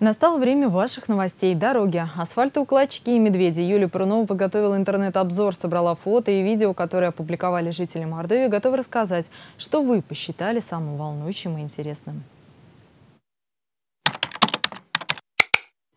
Настало время ваших новостей. Дороги, асфальтоукладчики и медведи. Юлия Прунова подготовила интернет-обзор, собрала фото и видео, которые опубликовали жители Мордовии, готовы рассказать, что вы посчитали самым волнующим и интересным.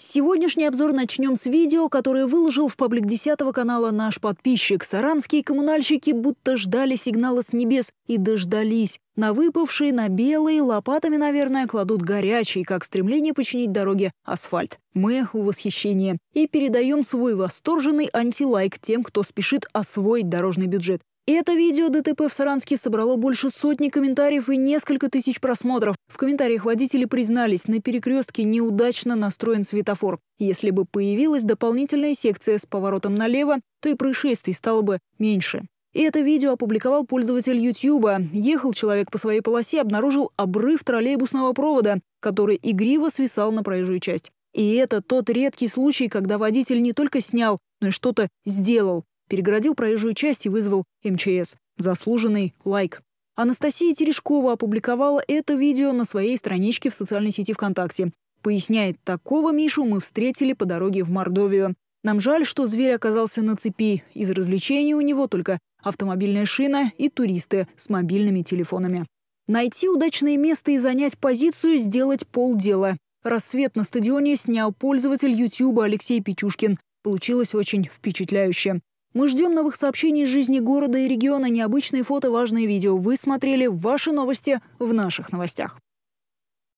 Сегодняшний обзор начнем с видео, которое выложил в паблик 10 канала наш подписчик. Саранские коммунальщики будто ждали сигнала с небес и дождались. На выпавшие, на белые, лопатами, наверное, кладут горячий, как стремление починить дороге асфальт. Мы в восхищении. И передаем свой восторженный антилайк тем, кто спешит освоить дорожный бюджет. Это видео ДТП в Саранске собрало больше сотни комментариев и несколько тысяч просмотров. В комментариях водители признались, на перекрестке неудачно настроен светофор. Если бы появилась дополнительная секция с поворотом налево, то и происшествий стало бы меньше. И это видео опубликовал пользователь YouTube. Ехал человек по своей полосе, обнаружил обрыв троллейбусного провода, который игриво свисал на проезжую часть. И это тот редкий случай, когда водитель не только снял, но и что-то сделал перегородил проезжую часть и вызвал МЧС. Заслуженный лайк. Анастасия Терешкова опубликовала это видео на своей страничке в социальной сети ВКонтакте. Поясняет, такого Мишу мы встретили по дороге в Мордовию. Нам жаль, что зверь оказался на цепи. Из развлечений у него только автомобильная шина и туристы с мобильными телефонами. Найти удачное место и занять позицию – сделать полдела. Рассвет на стадионе снял пользователь YouTube Алексей Печушкин. Получилось очень впечатляюще. Мы ждем новых сообщений из жизни города и региона, необычные фото, важные видео. Вы смотрели ваши новости в наших новостях.